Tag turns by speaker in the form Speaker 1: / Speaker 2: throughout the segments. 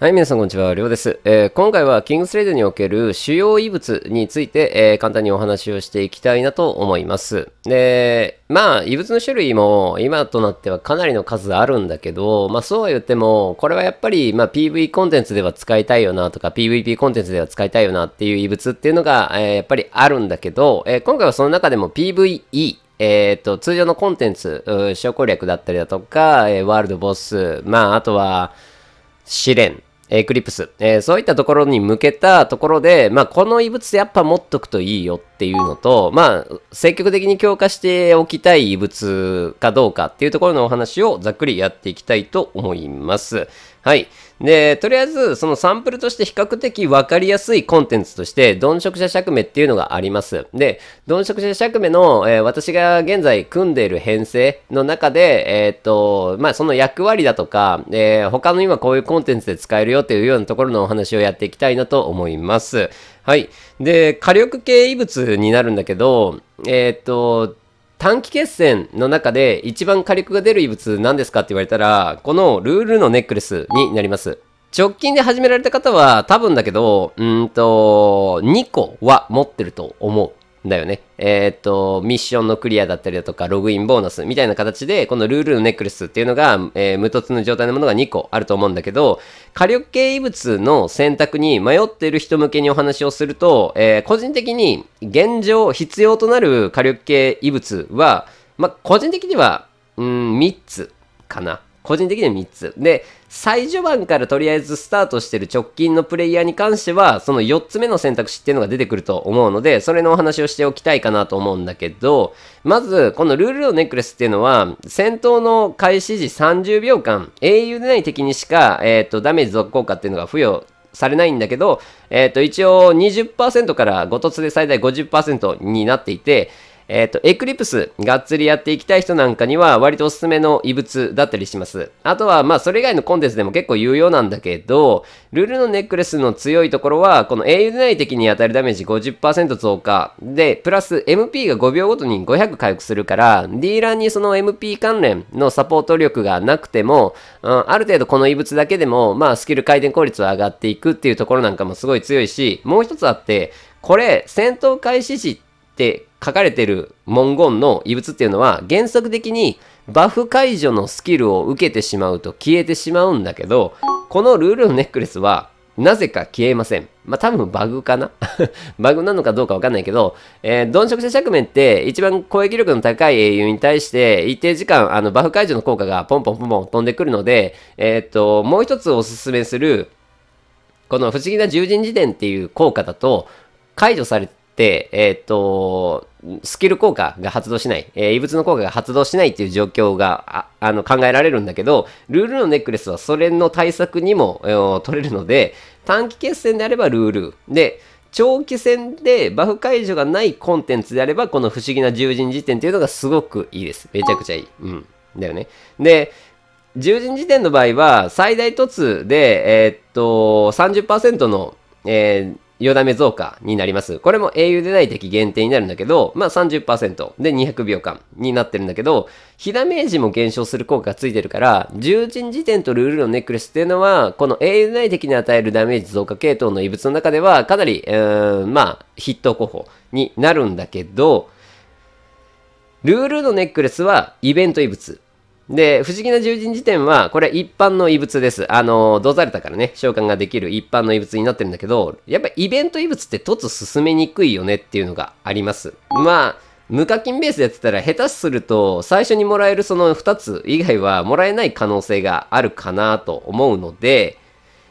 Speaker 1: はい、皆さんこんにちは、りょうです、えー、今回はキングスレイドにおける主要異物について、えー、簡単にお話をしていきたいなと思います。で、まあ、異物の種類も今となってはかなりの数あるんだけど、まあそうは言っても、これはやっぱり、まあ PV コンテンツでは使いたいよなとか、PVP コンテンツでは使いたいよなっていう異物っていうのが、えー、やっぱりあるんだけど、え今回はその中でも PVE、えっ、と、通常のコンテンツ、小攻略だったりだとか、えワールドボス、まああとは、試練エクリプス、えー、そういったところに向けたところで、まあ、この異物やっぱ持っとくといいよっていうのと、まあ、積極的に強化しておきたい異物かどうかっていうところのお話をざっくりやっていきたいと思います。はい。で、とりあえず、そのサンプルとして比較的分かりやすいコンテンツとして、鈍色者釈明っていうのがあります。で、鈍色者釈明の、えー、私が現在組んでいる編成の中で、えー、っと、まあ、その役割だとか、えー、他の今こういうコンテンツで使えるよっていうようなところのお話をやっていきたいなと思います。はい。で、火力系異物になるんだけど、えっと、短期決戦の中で一番火力が出る異物何ですかって言われたら、このルールのネックレスになります。直近で始められた方は多分だけど、うんと、2個は持ってると思う。だよね。えっ、ー、と、ミッションのクリアだったりだとか、ログインボーナスみたいな形で、このルールのネックレスっていうのが、えー、無凸の状態のものが2個あると思うんだけど、火力系異物の選択に迷っている人向けにお話をすると、えー、個人的に現状必要となる火力系異物は、ま個人的には、うん、3つかな。個人的には3つ。で、最序盤からとりあえずスタートしてる直近のプレイヤーに関しては、その4つ目の選択肢っていうのが出てくると思うので、それのお話をしておきたいかなと思うんだけど、まず、このルールのネックレスっていうのは、戦闘の開始時30秒間、英雄でない敵にしか、えっ、ー、と、ダメージ続効果っていうのが付与されないんだけど、えっ、ー、と、一応20%から5突で最大50%になっていて、えっ、ー、と、エクリプス、がっつりやっていきたい人なんかには、割とおすすめの異物だったりします。あとは、まあ、それ以外のコンテンツでも結構有用なんだけど、ルールのネックレスの強いところは、この英雄内的に当たるダメージ50%増加。で、プラス MP が5秒ごとに500回復するから、ディーラーにその MP 関連のサポート力がなくても、うん、ある程度この異物だけでも、まあ、スキル回転効率は上がっていくっていうところなんかもすごい強いし、もう一つあって、これ、戦闘開始時って書かれてる文言の異物っていうのは原則的にバフ解除のスキルを受けてしまうと消えてしまうんだけどこのルールのネックレスはなぜか消えません。まあ、多分バグかな バグなのかどうかわかんないけど、えー、鈍色者釈面って一番攻撃力の高い英雄に対して一定時間あのバフ解除の効果がポンポンポンポン飛んでくるので、えー、っと、もう一つおすすめするこの不思議な獣人辞典っていう効果だと解除されて、えっ、ー、と、スキル効果が発動しない、えー、異物の効果が発動しないっていう状況があの考えられるんだけど、ルールのネックレスはそれの対策にも、えー、取れるので、短期決戦であればルール。で、長期戦でバフ解除がないコンテンツであれば、この不思議な獣人辞典っていうのがすごくいいです。めちゃくちゃいい。うん。だよね。で、獣人辞典の場合は、最大凸で、えー、っと、30%の、えー、よだめ増加になります。これも英雄でない敵限定になるんだけど、まあ30%で200秒間になってるんだけど、火ダメージも減少する効果がついてるから、重鎮時点とルールのネックレスっていうのは、この英雄でない敵に与えるダメージ増加系統の異物の中では、かなり、うーん、まあ、筆頭候補になるんだけど、ルールのネックレスはイベント異物。で、不思議な獣人辞典は、これ一般の異物です。あの、どうされたからね、召喚ができる一般の異物になってるんだけど、やっぱイベント異物って凸進めにくいよねっていうのがあります。まあ、無課金ベースでやってたら下手すると最初にもらえるその2つ以外はもらえない可能性があるかなと思うので、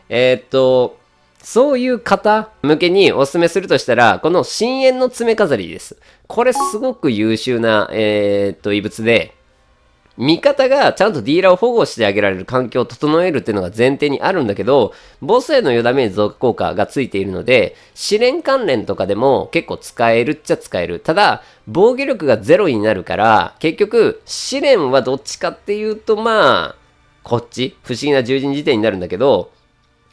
Speaker 1: えー、っと、そういう方向けにお勧めするとしたら、この深淵の爪飾りです。これすごく優秀な、えー、っと、異物で、味方がちゃんとディーラーを保護してあげられる環境を整えるっていうのが前提にあるんだけど、ボスへの余ダメージ増加効果がついているので、試練関連とかでも結構使えるっちゃ使える。ただ、防御力がゼロになるから、結局、試練はどっちかっていうと、まあ、こっち、不思議な十人辞典になるんだけど、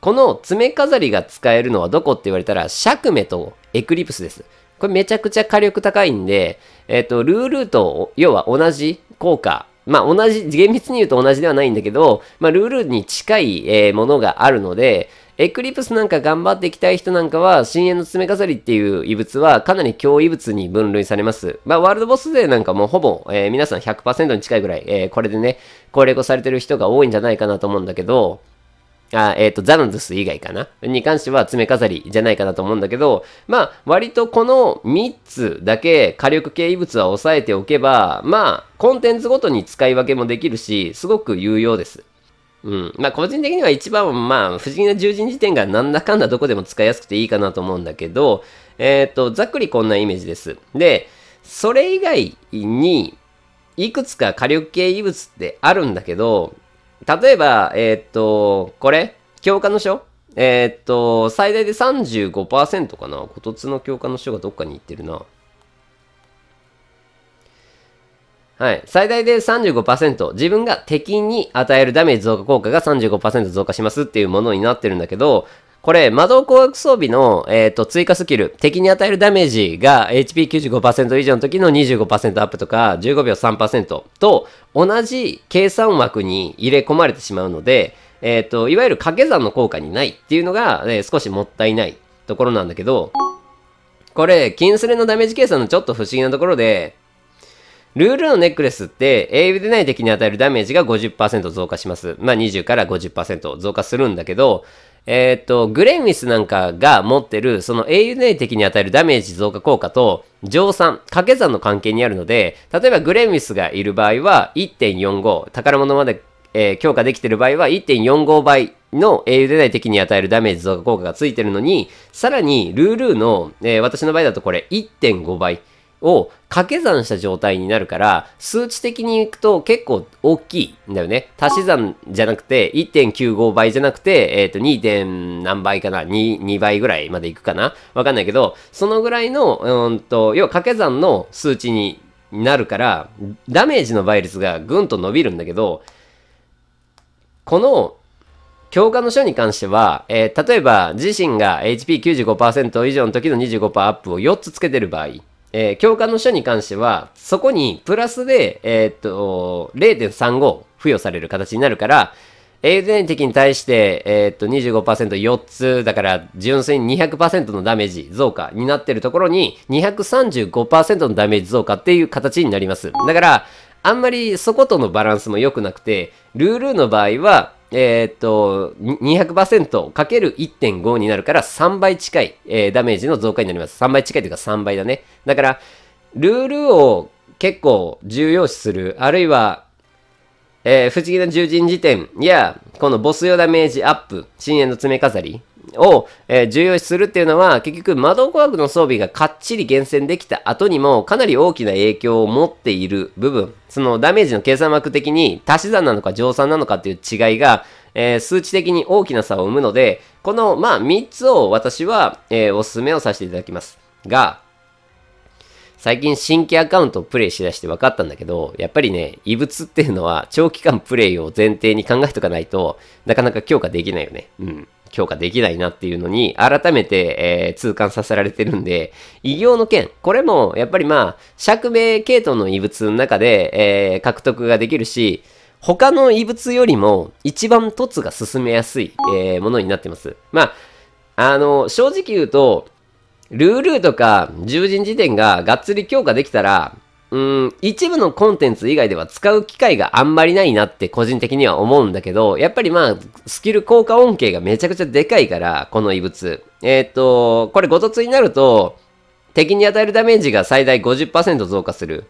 Speaker 1: この爪飾りが使えるのはどこって言われたら、シャクメとエクリプスです。これめちゃくちゃ火力高いんで、えっ、ー、と、ルールと、要は同じ効果まあ同じ、厳密に言うと同じではないんだけど、まあルールに近い、えー、ものがあるので、エクリプスなんか頑張っていきたい人なんかは、深淵の爪飾りっていう異物はかなり強異物に分類されます。まあ、ワールドボス勢なんかもほぼ、えー、皆さん100%に近いぐらい、えー、これでね、攻略されてる人が多いんじゃないかなと思うんだけど、あえっ、ー、と、ザノドス以外かなに関しては爪飾りじゃないかなと思うんだけど、まあ、割とこの3つだけ火力系異物は抑えておけば、まあ、コンテンツごとに使い分けもできるし、すごく有用です。うん。まあ、個人的には一番、まあ、不思議な獣人時点がなんだかんだどこでも使いやすくていいかなと思うんだけど、えっ、ー、と、ざっくりこんなイメージです。で、それ以外に、いくつか火力系異物ってあるんだけど、例えば、えー、っと、これ教科の書えー、っと、最大で35%かなことつの教科の書がどっかに行ってるな。はい。最大で35%。自分が敵に与えるダメージ増加効果が35%増加しますっていうものになってるんだけど、これ、魔導工学装備の、えーと、追加スキル、敵に与えるダメージが HP95% 以上の時の25%アップとか15秒3%と同じ計算枠に入れ込まれてしまうので、えっ、ー、と、いわゆる掛け算の効果にないっていうのが、えー、少しもったいないところなんだけど、これ、金スレのダメージ計算のちょっと不思議なところで、ルールのネックレスって、英雄でない敵に与えるダメージが50%増加します。まあ20から50%増加するんだけど、えっ、ー、と、グレンウィスなんかが持ってる、その AUNA 的に与えるダメージ増加効果と、乗算、掛け算の関係にあるので、例えばグレンウィスがいる場合は、1.45、宝物まで、えー、強化できてる場合は、1.45倍の a u ない。的に与えるダメージ増加効果がついてるのに、さらに、ルールーの、えー、私の場合だとこれ1.5倍。を掛け算した状態になるから、数値的にいくと結構大きいんだよね。足し算じゃなくて、1.95倍じゃなくて、えっ、ー、と、2. 何倍かな 2, ?2 倍ぐらいまでいくかなわかんないけど、そのぐらいの、うんと、要は掛け算の数値になるから、ダメージの倍率がぐんと伸びるんだけど、この教科の書に関しては、えー、例えば自身が HP95% 以上の時の25%アップを4つつけてる場合、えー、教官の書に関しては、そこにプラスで、えー、っと、0.35付与される形になるから、エーン的に対して、えー、っと、25%4 つ、だから純粋に200%のダメージ増加になってるところに、235%のダメージ増加っていう形になります。だから、あんまりそことのバランスも良くなくて、ルールの場合は、えー、っと、200%かける1.5になるから3倍近い、えー、ダメージの増加になります。3倍近いというか3倍だね。だから、ルールを結構重要視する、あるいは、えー、不思議な獣人辞典や、このボス用ダメージアップ、深淵の爪飾り、を、え重要視するっていうのは、結局魔導工学の装備がかっちり厳選できた後にも、かなり大きな影響を持っている部分、そのダメージの計算枠的に足し算なのか乗算なのかっていう違いが、えー、数値的に大きな差を生むので、この、まあ、3つを私は、えー、おすすめをさせていただきます。が、最近新規アカウントをプレイしだして分かったんだけど、やっぱりね、異物っていうのは長期間プレイを前提に考えとかないとなかなか強化できないよね。うん。強化できないなっていうのに、改めて、えー、痛感させられてるんで、異形の剣、これも、やっぱりまあ、釈明系統の異物の中で、えー、獲得ができるし、他の異物よりも、一番凸が進めやすい、えー、ものになってます。まあ、あの、正直言うと、ルールとか、獣人辞典ががっつり強化できたら、うん、一部のコンテンツ以外では使う機会があんまりないなって個人的には思うんだけど、やっぱりまあ、スキル効果恩恵がめちゃくちゃでかいから、この異物。えっ、ー、と、これごとつになると、敵に与えるダメージが最大50%増加する。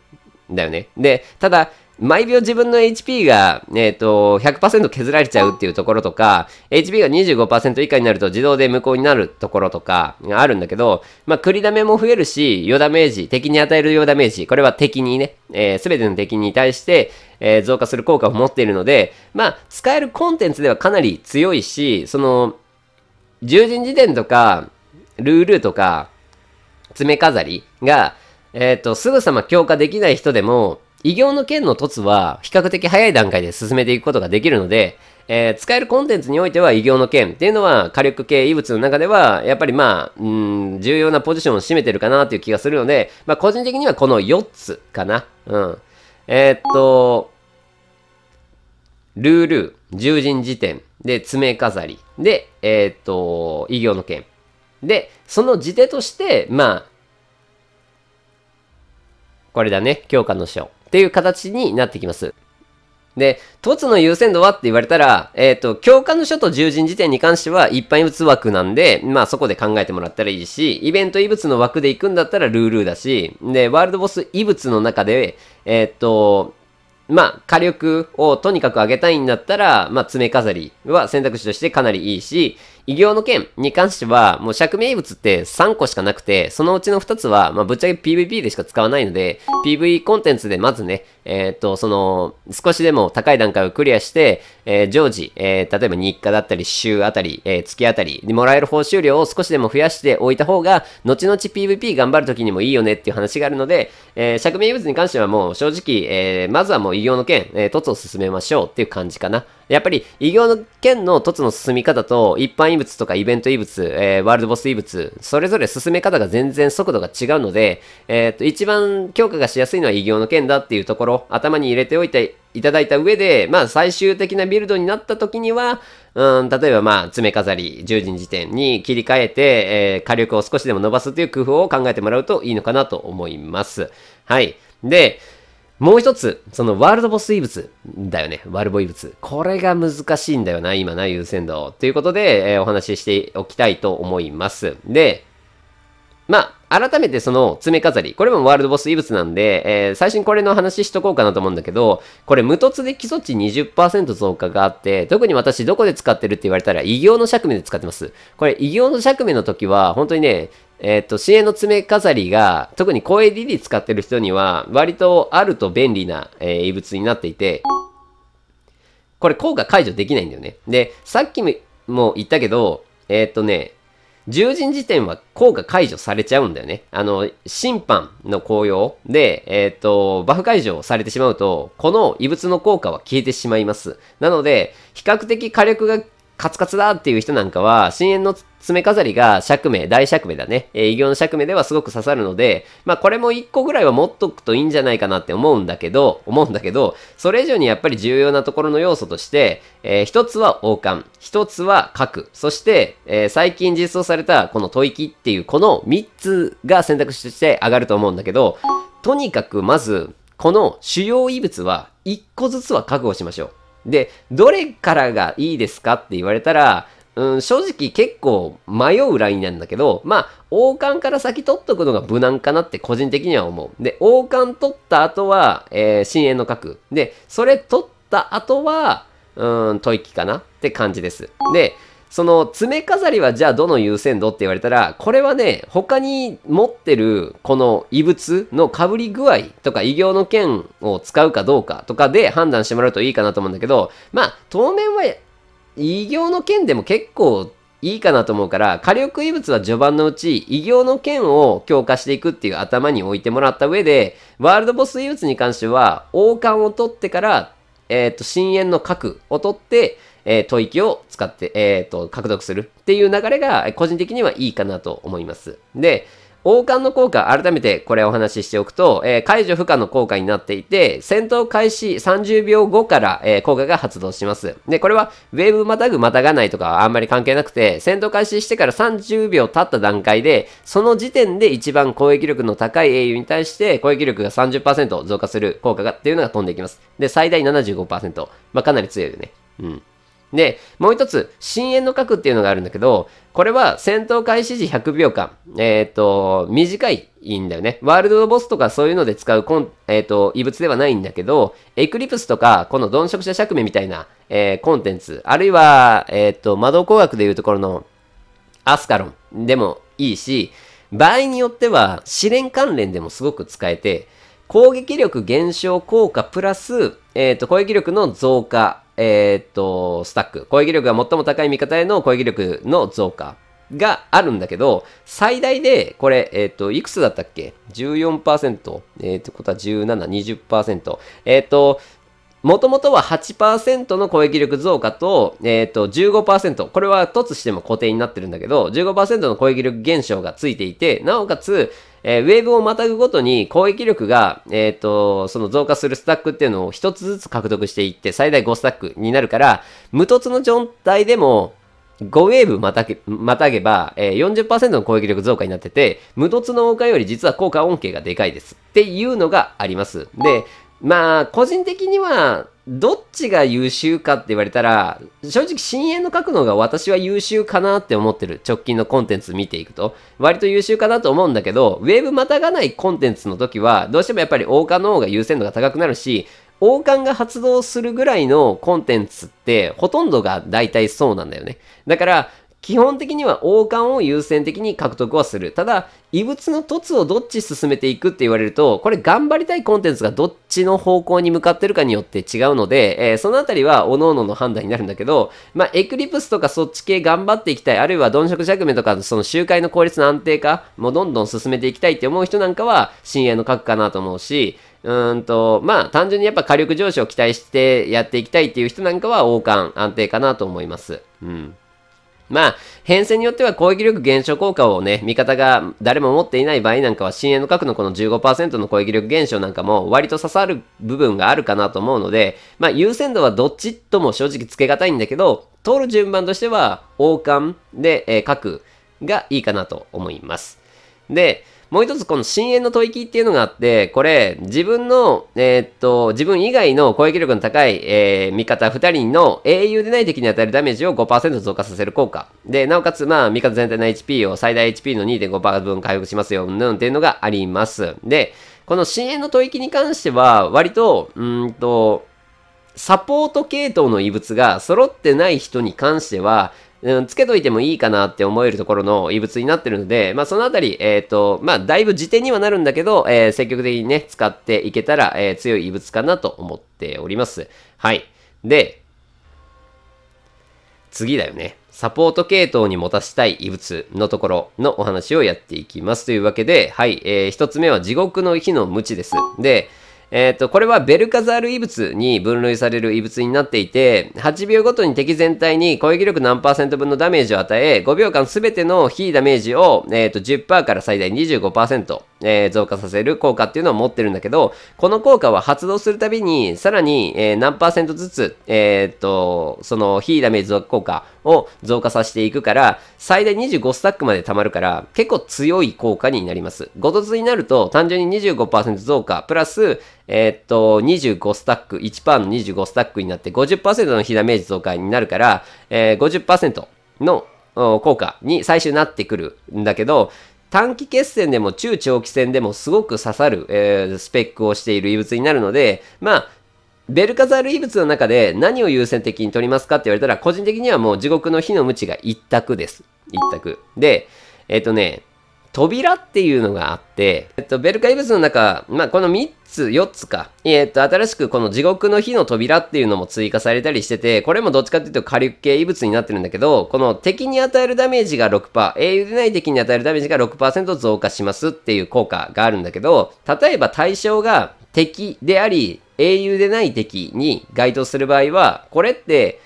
Speaker 1: だよね。で、ただ、毎秒自分の HP が、えっ、ー、と、100%削られちゃうっていうところとか、HP が25%以下になると自動で無効になるところとかがあるんだけど、まあ、繰りダメも増えるし、余ダメージ、敵に与える余ダメージ、これは敵にね、す、えー、べ、ての敵に対して、えー、増加する効果を持っているので、まあ、使えるコンテンツではかなり強いし、その、獣人辞典とか、ルールとか、爪飾りが、えっ、ー、と、すぐさま強化できない人でも、異形の剣の凸は比較的早い段階で進めていくことができるので、えー、使えるコンテンツにおいては異形の剣っていうのは火力系異物の中ではやっぱりまあ、うん、重要なポジションを占めてるかなという気がするので、まあ個人的にはこの4つかな。うん。えー、っと、ルール、獣人辞典、で、爪飾り、で、えー、っと、異形の剣。で、その辞典として、まあ、これだね、強化の書。っていう形になってきます。で、凸の優先度はって言われたら、えっ、ー、と、教科の書と獣人辞典に関しては一般異物枠なんで、まあそこで考えてもらったらいいし、イベント異物の枠で行くんだったらルールだし、で、ワールドボス異物の中で、えっ、ー、と、まあ火力をとにかく上げたいんだったら、まあ爪飾りは選択肢としてかなりいいし、異形の件に関しては、もう釈明物って3個しかなくて、そのうちの2つは、まあ、ぶっちゃけ PVP でしか使わないので、PV コンテンツでまずね、えっ、と、その、少しでも高い段階をクリアして、えー、常時、えー、例えば日課だったり、週あたり、え月あたりにもらえる報酬量を少しでも増やしておいた方が、後々 PVP 頑張る時にもいいよねっていう話があるので、え釈明物に関してはもう正直、えまずはもう異形の件、えー、凸を進めましょうっていう感じかな。やっぱり異業の剣の凸の進み方と一般異物とかイベント異物、えー、ワールドボス異物、それぞれ進め方が全然速度が違うので、えー、と、一番強化がしやすいのは異業の剣だっていうところ、頭に入れておいていただいた上で、まあ最終的なビルドになった時には、うん、例えばまあ爪飾り、十人時時点に切り替えて、えー、火力を少しでも伸ばすという工夫を考えてもらうといいのかなと思います。はい。で、もう一つ、そのワールドボス異物だよね。ワールボ異物。これが難しいんだよな、今な、優先度。ということで、えー、お話ししておきたいと思います。で、まあ、改めてその爪飾り。これもワールドボス異物なんで、えー、最初にこれの話しとこうかなと思うんだけど、これ無凸で基礎値20%増加があって、特に私どこで使ってるって言われたら、異形の釈明で使ってます。これ異形の釈明の時は、本当にね、えっ、ー、と、支援の爪飾りが、特に声 DD 使ってる人には、割とあると便利な、えー、異物になっていて、これ効果解除できないんだよね。で、さっきも言ったけど、えっ、ー、とね、獣人時点は効果解除されちゃうんだよね。あの、審判の効用で、えっ、ー、と、バフ解除されてしまうと、この異物の効果は消えてしまいます。なので、比較的火力がカツカツだっていう人なんかは、深淵の爪飾りが釈明、大釈明だね。え異形の釈明ではすごく刺さるので、まあこれも1個ぐらいは持っとくといいんじゃないかなって思うんだけど、思うんだけど、それ以上にやっぱり重要なところの要素として、えー、一つは王冠、一つは核、そして、えー、最近実装されたこの吐息っていうこの3つが選択肢として上がると思うんだけど、とにかくまず、この主要異物は1個ずつは確保しましょう。で、どれからがいいですかって言われたら、うん、正直結構迷うラインなんだけど、まあ、王冠から先取っとくのが無難かなって個人的には思う。で、王冠取った後は、えー、深淵の核。で、それ取った後は、うん、吐息かなって感じです。で、その爪飾りはじゃあどの優先度って言われたら、これはね、他に持ってるこの異物の被り具合とか異形の剣を使うかどうかとかで判断してもらうといいかなと思うんだけど、まあ当面は異形の剣でも結構いいかなと思うから、火力異物は序盤のうち、異形の剣を強化していくっていう頭に置いてもらった上で、ワールドボス異物に関しては、王冠を取ってから、えっ、ー、と、深淵の核を取って、えー、吐息を使って、えーと、獲得するっていう流れが個人的にはいいかなと思います。で、王冠の効果、改めてこれお話ししておくと、えー、解除不可の効果になっていて、戦闘開始30秒後から、えー、効果が発動します。で、これはウェーブまたぐまたがないとかはあんまり関係なくて、戦闘開始してから30秒経った段階で、その時点で一番攻撃力の高い英雄に対して攻撃力が30%増加する効果がっていうのが飛んでいきます。で、最大75%。まあ、かなり強いよね。うん。で、もう一つ、深淵の核っていうのがあるんだけど、これは戦闘開始時100秒間、えっ、ー、と、短いんだよね。ワールドボスとかそういうので使うコン、えっ、ー、と、異物ではないんだけど、エクリプスとか、この鈍色者釈明みたいな、えー、コンテンツ、あるいは、えっ、ー、と、魔導工学でいうところの、アスカロンでもいいし、場合によっては、試練関連でもすごく使えて、攻撃力減少効果プラス、えっ、と、攻撃力の増加えっ、ー、と、スタック。攻撃力が最も高い味方への攻撃力の増加があるんだけど、最大で、これ、えっ、ー、と、いくつだったっけ ?14%。えっ、ー、と、ことは17、20%。えっ、ー、と、もともとは8%の攻撃力増加と、えっ、ー、と、15%。これは凸しても固定になってるんだけど、15%の攻撃力減少がついていて、なおかつ、えー、ウェーブをまたぐごとに攻撃力が、えっ、ー、と、その増加するスタックっていうのを一つずつ獲得していって、最大5スタックになるから、無凸の状態でも、5ウェーブまたげまたげば、えー、40%の攻撃力増加になってて、無凸の王冠より実は効果恩恵がでかいです。っていうのがあります。で、まあ、個人的には、どっちが優秀かって言われたら、正直、深淵の書くのが私は優秀かなって思ってる。直近のコンテンツ見ていくと。割と優秀かなと思うんだけど、ウェーブまたがないコンテンツの時は、どうしてもやっぱり王冠の方が優先度が高くなるし、王冠が発動するぐらいのコンテンツって、ほとんどが大体そうなんだよね。だから、基本的には王冠を優先的に獲得はする。ただ、異物の凸をどっち進めていくって言われると、これ頑張りたいコンテンツがどっちの方向に向かってるかによって違うので、えー、そのあたりは各々の判断になるんだけど、まあ、エクリプスとかそっち系頑張っていきたい、あるいは鈍色弱名とかその周回の効率の安定化もどんどん進めていきたいって思う人なんかは、深淵の核かなと思うし、うんと、まあ、単純にやっぱ火力上昇を期待してやっていきたいっていう人なんかは、王冠安定かなと思います。うん。まあ、編成によっては攻撃力減少効果をね、味方が誰も持っていない場合なんかは、深淵の核のこの15%の攻撃力減少なんかも割と刺さる部分があるかなと思うので、まあ優先度はどっちとも正直つけがたいんだけど、通る順番としては王冠で、えー、核がいいかなと思います。で、もう一つこの深淵の吐息っていうのがあって、これ、自分の、えー、っと、自分以外の攻撃力の高い、えー、味方2人の英雄でない敵に与えるダメージを5%増加させる効果。で、なおかつ、まあ、味方全体の HP を最大 HP の2.5%分回復しますよ、なんんっていうのがあります。で、この深淵の吐息に関しては、割と、うんと、サポート系統の異物が揃ってない人に関しては、うん、つけといてもいいかなって思えるところの異物になってるので、まあ、そのあたり、えっ、ー、と、まあ、だいぶ辞典にはなるんだけど、えー、積極的にね、使っていけたら、えー、強い異物かなと思っております。はい。で、次だよね。サポート系統に持たしたい異物のところのお話をやっていきます。というわけで、はい、えー、一つ目は地獄の火の無知です。で、えっ、ー、と、これはベルカザール異物に分類される異物になっていて、8秒ごとに敵全体に攻撃力何パーセント分のダメージを与え、5秒間すべての非ダメージを、えっ、ー、と、10%から最大25%。えー、増加させる効果っていうのを持ってるんだけど、この効果は発動するたびに、さらに、えー、何パーセントずつ、えー、っと、その、非ダメージ効果を増加させていくから、最大25スタックまで溜まるから、結構強い効果になります。5凸になると、単純に25%増加、プラス、えー、っと、25スタック、1%の25スタックになって50%の非ダメージ増加になるから、えー、50%の効果に最終なってくるんだけど、短期決戦でも中長期戦でもすごく刺さる、えー、スペックをしている異物になるので、まあ、ベルカザール遺物の中で何を優先的に取りますかって言われたら、個人的にはもう地獄の火の無知が一択です。一択。で、えっ、ー、とね、扉っていうのがあって、えっと、ベルカイブスの中、まあ、この3つ、4つか、えっと、新しくこの地獄の火の扉っていうのも追加されたりしてて、これもどっちかっていうと火力系異物になってるんだけど、この敵に与えるダメージが6%、英雄でない敵に与えるダメージが6%増加しますっていう効果があるんだけど、例えば対象が敵であり、英雄でない敵に該当する場合は、これって、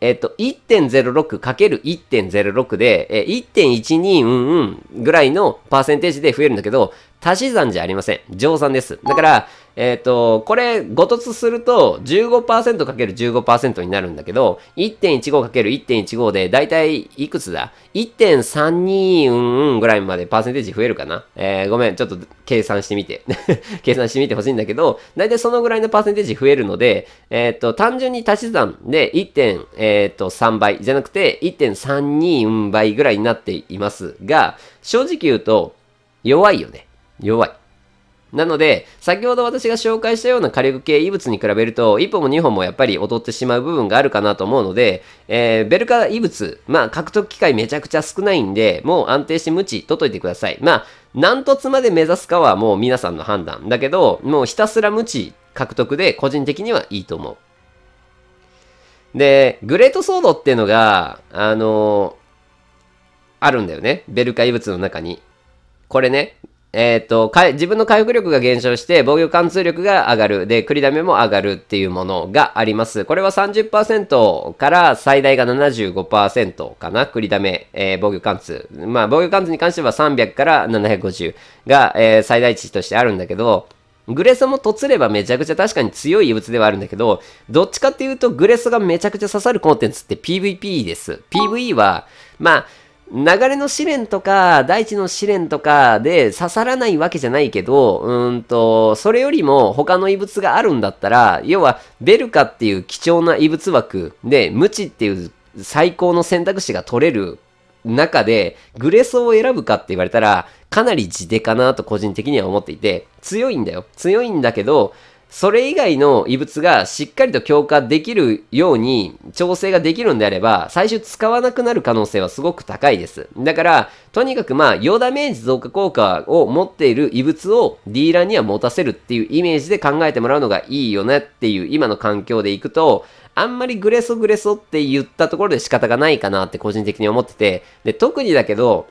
Speaker 1: えっ、と、1.06×1.06 で、えー、1.12うんうんぐらいのパーセンテージで増えるんだけど、足し算じゃありません。乗算です。だから、えっ、ー、と、これ、ごとつすると 15%×15% になるんだけど、1.15×1.15 で、だいたいいくつだ ?1.32 うんぐらいまでパーセンテージ増えるかなえー、ごめん、ちょっと計算してみて。計算してみてほしいんだけど、だいたいそのぐらいのパーセンテージ増えるので、えっ、ー、と、単純に足し算で1.3、えー、倍じゃなくて1.32うん倍ぐらいになっていますが、正直言うと、弱いよね。弱い。なので、先ほど私が紹介したような火力系異物に比べると、1本も2本もやっぱり劣ってしまう部分があるかなと思うので、えー、ベルカ異物、まあ、獲得機会めちゃくちゃ少ないんで、もう安定して無知と解いてください。まあ、何凸まで目指すかはもう皆さんの判断。だけど、もうひたすら無知獲得で個人的にはいいと思う。で、グレートソードっていうのが、あのー、あるんだよね。ベルカ異物の中に。これね、えっ、ー、と、自分の回復力が減少して、防御貫通力が上がる。で、繰りだめも上がるっていうものがあります。これは30%から最大が75%かな。繰りだめ、えー、防御貫通。まあ、防御貫通に関しては300から750が、えー、最大値としてあるんだけど、グレソもとつればめちゃくちゃ確かに強い異物ではあるんだけど、どっちかっていうとグレソがめちゃくちゃ刺さるコンテンツって PVP です。PVE は、まあ、流れの試練とか、大地の試練とかで刺さらないわけじゃないけど、うんと、それよりも他の異物があるんだったら、要は、ベルカっていう貴重な異物枠で、無知っていう最高の選択肢が取れる中で、グレソを選ぶかって言われたら、かなり地でかなと個人的には思っていて、強いんだよ。強いんだけど、それ以外の異物がしっかりと強化できるように調整ができるんであれば、最終使わなくなる可能性はすごく高いです。だから、とにかくまあ、余ダメージ増加効果を持っている異物をディーラーには持たせるっていうイメージで考えてもらうのがいいよねっていう今の環境でいくと、あんまりグレソグレソって言ったところで仕方がないかなって個人的に思ってて、で、特にだけど、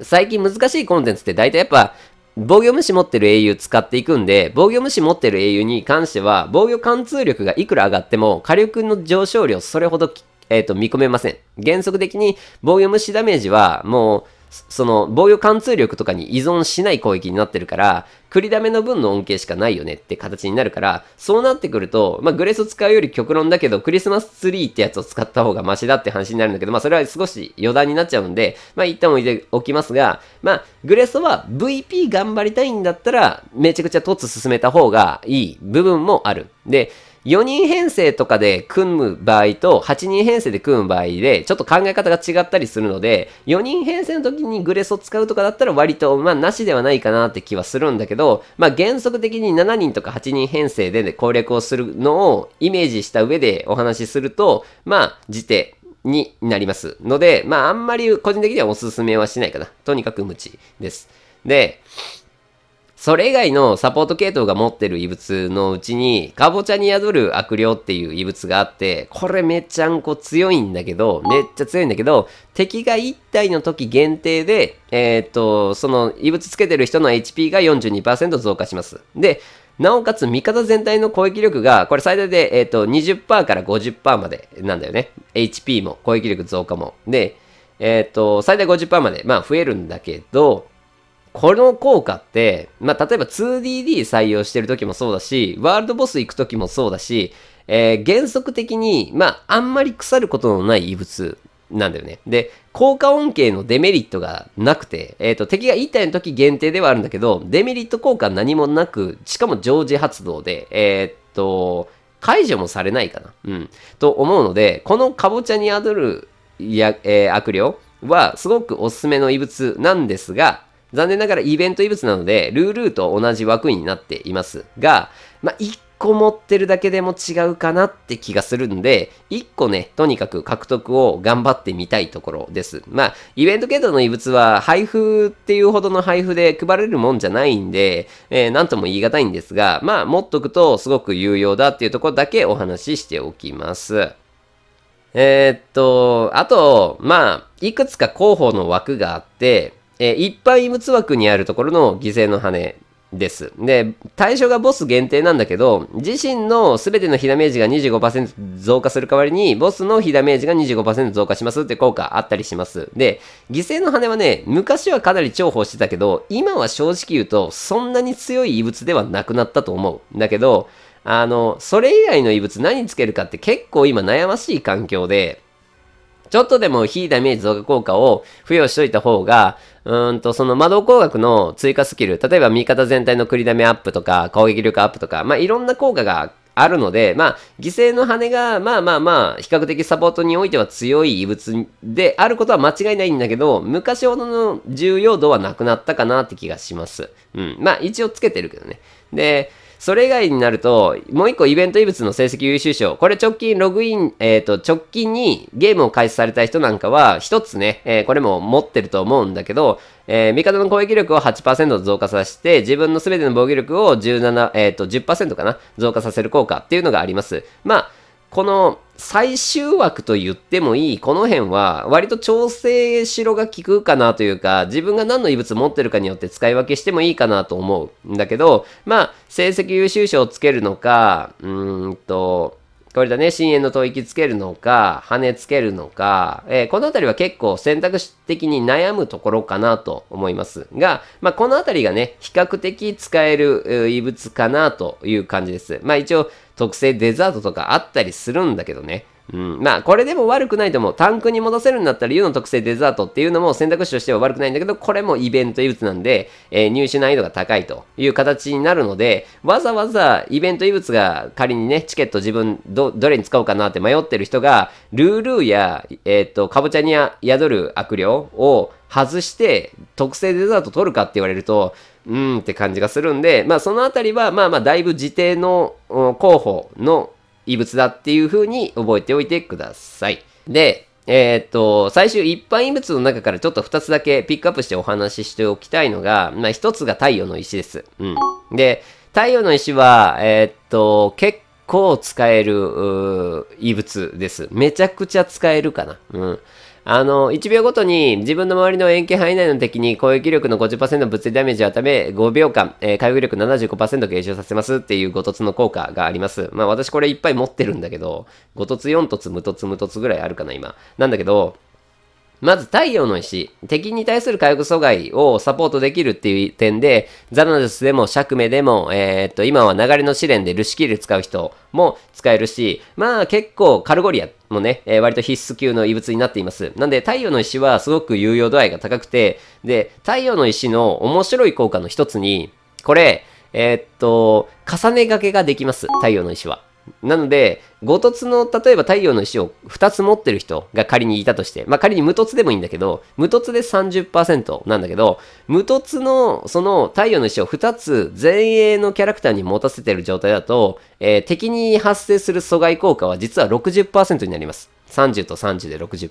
Speaker 1: 最近難しいコンテンツって大体やっぱ防御無視持ってる英雄使っていくんで、防御無視持ってる英雄に関しては、防御貫通力がいくら上がっても、火力の上昇量それほど、えっ、ー、と、見込めません。原則的に防御無視ダメージは、もう、その防御貫通力とかに依存しない攻撃になってるから、繰りだめの分の恩恵しかないよねって形になるから、そうなってくると、まあ、グレースを使うより極論だけど、クリスマスツリーってやつを使った方がマシだって話になるんだけど、まあ、それは少し余談になっちゃうんで、まあ、一旦置いておきますが、まあ、グレースは VP 頑張りたいんだったら、めちゃくちゃ凸進めた方がいい部分もある。で、4人編成とかで組む場合と8人編成で組む場合でちょっと考え方が違ったりするので4人編成の時にグレスを使うとかだったら割とまあなしではないかなって気はするんだけどまあ原則的に7人とか8人編成で、ね、攻略をするのをイメージした上でお話しするとまあ時手になりますのでまああんまり個人的にはおすすめはしないかなとにかく無知ですでそれ以外のサポート系統が持ってる異物のうちに、カボチャに宿る悪霊っていう異物があって、これめちゃんこ強いんだけど、めっちゃ強いんだけど、敵が1体の時限定で、えー、っと、その異物つけてる人の HP が42%増加します。で、なおかつ味方全体の攻撃力が、これ最大で、えー、っと20%から50%までなんだよね。HP も攻撃力増加も。で、えー、っと、最大50%まで、まあ増えるんだけど、この効果って、まあ、例えば 2DD 採用してる時もそうだし、ワールドボス行く時もそうだし、えー、原則的に、まあ、あんまり腐ることのない異物なんだよね。で、効果恩恵のデメリットがなくて、えっ、ー、と、敵が1体の時限定ではあるんだけど、デメリット効果何もなく、しかも常時発動で、えっ、ー、と、解除もされないかな。うん。と思うので、このカボチャに宿るや、え悪霊はすごくおすすめの異物なんですが、残念ながらイベント異物なので、ルールーと同じ枠になっていますが、まあ、1個持ってるだけでも違うかなって気がするんで、1個ね、とにかく獲得を頑張ってみたいところです。まあ、イベント系統の異物は配布っていうほどの配布で配れるもんじゃないんで、えー、なんとも言い難いんですが、まあ、持っとくとすごく有用だっていうところだけお話ししておきます。えー、っと、あと、まあ、いくつか候補の枠があって、えー、一般異物枠にあるところの犠牲の羽です。で、対象がボス限定なんだけど、自身の全ての火ダメージが25%増加する代わりに、ボスの火ダメージが25%増加しますって効果あったりします。で、犠牲の羽はね、昔はかなり重宝してたけど、今は正直言うと、そんなに強い異物ではなくなったと思う。だけど、あの、それ以外の異物何つけるかって結構今悩ましい環境で、ちょっとでも非ダメージ増加効果を付与しといた方が、うんと、その魔導工学の追加スキル、例えば味方全体の繰りダメアップとか、攻撃力アップとか、まあ、いろんな効果があるので、まあ、犠牲の羽が、まあまあまあ、比較的サポートにおいては強い異物であることは間違いないんだけど、昔ほどの重要度はなくなったかなって気がします。うん。まあ、一応つけてるけどね。で、それ以外になると、もう一個イベント異物の成績優秀賞。これ直近ログイン、えっ、ー、と、直近にゲームを開始された人なんかは、一つね、えー、これも持ってると思うんだけど、えー、味方の攻撃力を8%増加させて、自分の全ての防御力を17、えっ、と、10%かな、増加させる効果っていうのがあります。まあ、この、最終枠と言ってもいい、この辺は割と調整しろが効くかなというか、自分が何の異物持ってるかによって使い分けしてもいいかなと思うんだけど、まあ、成績優秀賞をつけるのか、うーんと、これだね、深淵の吐息つけるのか、羽つけるのか、えー、この辺りは結構選択肢的に悩むところかなと思いますが、まあ、この辺りがね、比較的使える異物かなという感じです。まあ、一応、特製デザートとかあったりするんだけどね。うん、まあこれでも悪くないと思う。タンクに戻せるんだったら湯の特製デザートっていうのも選択肢としては悪くないんだけど、これもイベント異物なんで、えー、入手難易度が高いという形になるので、わざわざイベント異物が仮にね、チケット自分ど、どれに使おうかなって迷ってる人が、ルールーや、えー、っと、かぼちゃに宿る悪霊を外して特製デザート取るかって言われると、うんって感じがするんで、まあそのあたりは、まあまあだいぶ自定の候補の異物だっていうふうに覚えておいてください。で、えっ、と、最終一般異物の中からちょっと2つだけピックアップしてお話ししておきたいのが、まあ1つが太陽の石です。うん。で、太陽の石は、えっ、と、結構使える異物です。めちゃくちゃ使えるかな。うん。あの、1秒ごとに自分の周りの円形範囲内の敵に攻撃力の50%物理ダメージを与え、5秒間、えー、回復力75%減少させますっていうごとつの効果があります。まあ私これいっぱい持ってるんだけど、ごとつ4凸無凸つ無凸つぐらいあるかな、今。なんだけど、まず太陽の石、敵に対する火力阻害をサポートできるっていう点で、ザナデスでも釈明でも、えー、っと、今は流れの試練でルシキル使う人も使えるし、まあ結構カルゴリアもね、えー、割と必須級の異物になっています。なんで太陽の石はすごく有用度合いが高くて、で、太陽の石の面白い効果の一つに、これ、えー、っと、重ね掛けができます。太陽の石は。なので、五凸の、例えば太陽の石を2つ持ってる人が仮にいたとして、まあ仮に無凸でもいいんだけど、無凸で30%なんだけど、無凸のその太陽の石を2つ前衛のキャラクターに持たせてる状態だと、えー、敵に発生する阻害効果は実は60%になります。30と30で60%。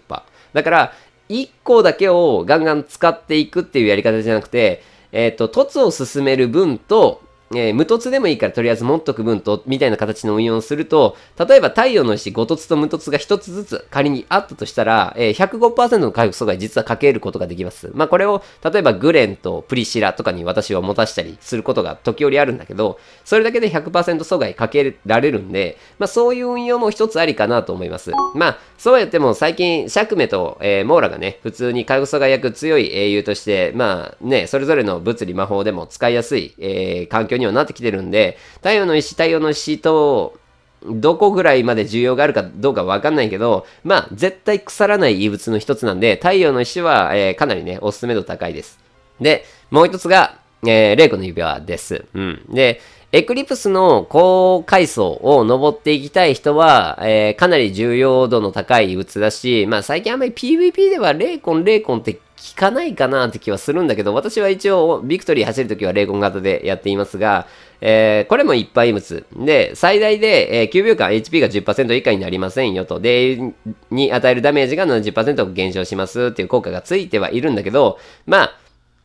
Speaker 1: だから、1個だけをガンガン使っていくっていうやり方じゃなくて、えっ、ー、と、凸を進める分と、えー、無凸でもいいからとりあえず持っとく分と、みたいな形の運用をすると、例えば太陽の石5凸と無凸が1つずつ仮にあったとしたら、えー、105%の回復阻害実はかけることができます。まあこれを、例えばグレンとプリシラとかに私は持たしたりすることが時折あるんだけど、それだけで100%阻害かけられるんで、まあそういう運用も一つありかなと思います。まあ、そうやっても最近、釈明と、えー、モーラがね、普通に回復阻害役強い英雄として、まあね、それぞれの物理魔法でも使いやすい、えー、環境ににはなってきてるんで、太陽の石、太陽の石と、どこぐらいまで需要があるかどうかわかんないけど、まあ、絶対腐らない異物の一つなんで、太陽の石は、えー、かなりね、おすすめ度高いです。で、もう一つが、えー、レイコの指輪です。うん。で、エクリプスの高階層を登っていきたい人は、えー、かなり重要度の高い異物だし、まあ最近あんまり PVP ではレイコンレイコンって効かないかなって気はするんだけど、私は一応、ビクトリー走るときは霊魂型でやっていますが、えー、これもいっぱい無痛。で、最大で、えー、9秒間 HP が10%以下になりませんよと。で、に与えるダメージが70%減少しますっていう効果がついてはいるんだけど、まあ、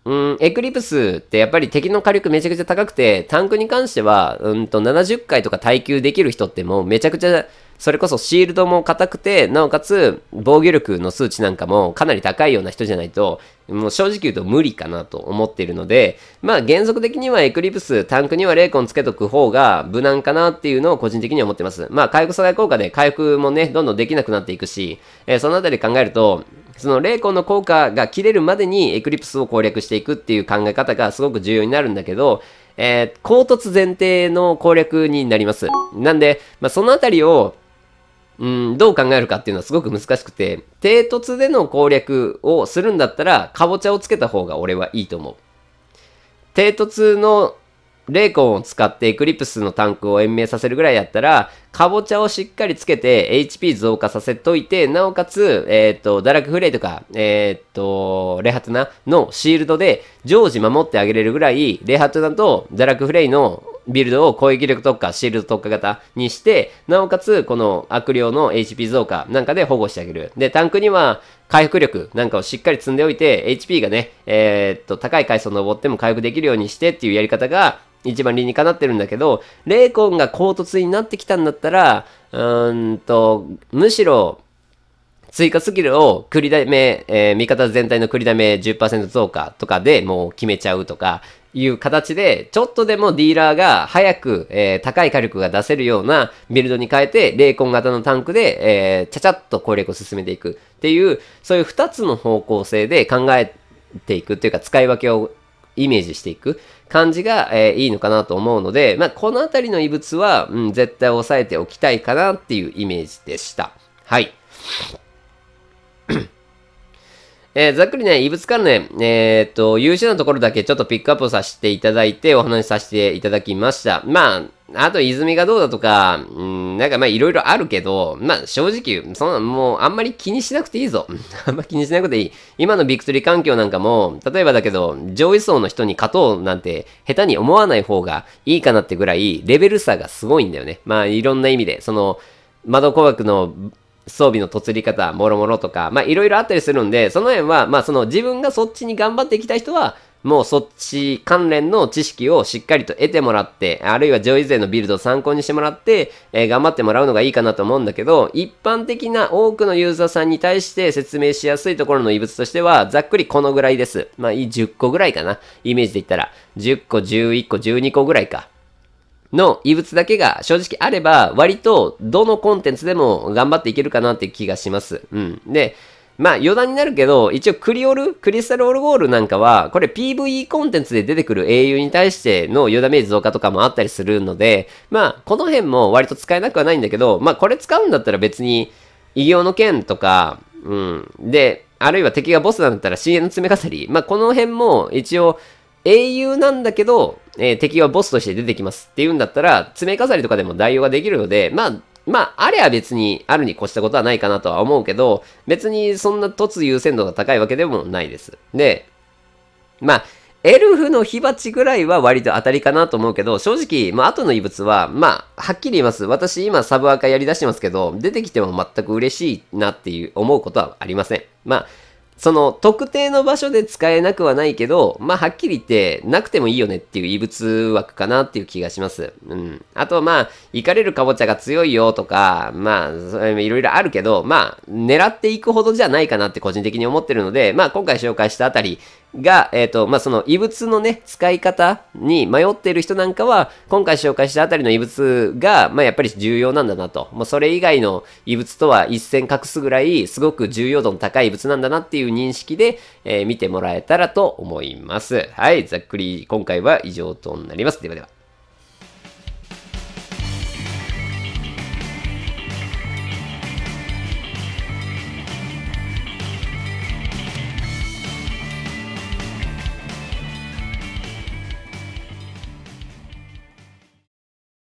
Speaker 1: うん、エクリプスってやっぱり敵の火力めちゃくちゃ高くて、タンクに関しては、うんと70回とか耐久できる人ってもうめちゃくちゃそれこそシールドも硬くて、なおかつ防御力の数値なんかもかなり高いような人じゃないと、もう正直言うと無理かなと思っているので、まあ原則的にはエクリプス、タンクには霊魂つけとく方が無難かなっていうのを個人的には思ってます。まあ回復阻害効果で回復もね、どんどんできなくなっていくし、えー、そのあたり考えると、その霊魂の効果が切れるまでにエクリプスを攻略していくっていう考え方がすごく重要になるんだけど、えー、唐突前提の攻略になります。なんで、まあ、そのあたりを、うん、どう考えるかっていうのはすごく難しくて、低突での攻略をするんだったら、かぼちゃをつけた方が俺はいいと思う。低突の霊魂を使ってエクリプスのタンクを延命させるぐらいやったら、かぼちゃをしっかりつけて HP 増加させといて、なおかつ、えっ、ー、と、堕落フレイとか、えっ、ー、と、レハトナのシールドで常時守ってあげれるぐらい、レハトナと堕落フレイのビルドを攻撃力特化、シールド特化型にして、なおかつ、この悪霊の HP 増加なんかで保護してあげる。で、タンクには回復力なんかをしっかり積んでおいて、HP がね、えー、っと、高い階層登っても回復できるようにしてっていうやり方が、一番理にかなってるんだけど、霊魂が高突になってきたんだったらったら、うんと、むしろ、追加スキルを繰りだめ、えー、味方全体の繰りだめ10%増加とかでもう決めちゃうとか、いう形で、ちょっとでもディーラーが早く、えー、高い火力が出せるようなビルドに変えて、霊魂型のタンクで、えー、ちゃちゃっと攻略を進めていくっていう、そういう2つの方向性で考えていくっていうか、使い分けをイメージしていく感じが、えー、いいのかなと思うので、まあ、この辺りの異物は、うん、絶対押さえておきたいかなっていうイメージでした。はい。えー、ざっくりね、異物関連、えー、っと、優秀なところだけちょっとピックアップをさせていただいて、お話しさせていただきました。まあ、あと、泉がどうだとか、うん、なんかまあいろいろあるけど、まあ正直、そんな、もうあんまり気にしなくていいぞ。あんま気にしなくていい。今のビクトリー環境なんかも、例えばだけど、上位層の人に勝とうなんて、下手に思わない方がいいかなってぐらい、レベル差がすごいんだよね。まあいろんな意味で、その、窓工学の装備のとつり方、もろもろとか、まあいろいろあったりするんで、その辺は、まあその自分がそっちに頑張っていきたい人は、もうそっち関連の知識をしっかりと得てもらって、あるいは上位勢のビルドを参考にしてもらって、えー、頑張ってもらうのがいいかなと思うんだけど、一般的な多くのユーザーさんに対して説明しやすいところの異物としては、ざっくりこのぐらいです。まあ、10個ぐらいかな。イメージで言ったら、10個、11個、12個ぐらいか。の異物だけが正直あれば、割とどのコンテンツでも頑張っていけるかなっていう気がします。うん。で、まあ余談になるけど、一応クリオル、クリスタルオルゴールなんかは、これ PVE コンテンツで出てくる英雄に対しての余ダメージ増加とかもあったりするので、まあこの辺も割と使えなくはないんだけど、まあこれ使うんだったら別に異形の剣とか、うん。で、あるいは敵がボスなんだったら CN の詰めり。まあこの辺も一応英雄なんだけど、えー、敵はボスとして出てきますっていうんだったら、詰め飾りとかでも代用ができるので、まあ、まあ、あれは別にあるに越したことはないかなとは思うけど、別にそんな凸優先度が高いわけでもないです。で、まあ、エルフの火鉢ぐらいは割と当たりかなと思うけど、正直、まあ、後の異物は、まあ、はっきり言います。私今サブアカやり出してますけど、出てきても全く嬉しいなっていう思うことはありません。まあ、その特定の場所で使えなくはないけど、まあはっきり言ってなくてもいいよねっていう異物枠かなっていう気がします。うん。あとまあ、行かれるかぼちゃが強いよとか、まあ、いろいろあるけど、まあ、狙っていくほどじゃないかなって個人的に思ってるので、まあ今回紹介したあたり、が、えっ、ー、と、まあ、その異物のね、使い方に迷っている人なんかは、今回紹介したあたりの異物が、まあ、やっぱり重要なんだなと。もうそれ以外の異物とは一線隠すぐらい、すごく重要度の高い異物なんだなっていう認識で、えー、見てもらえたらと思います。はい、ざっくり今回は以上となります。ではでは。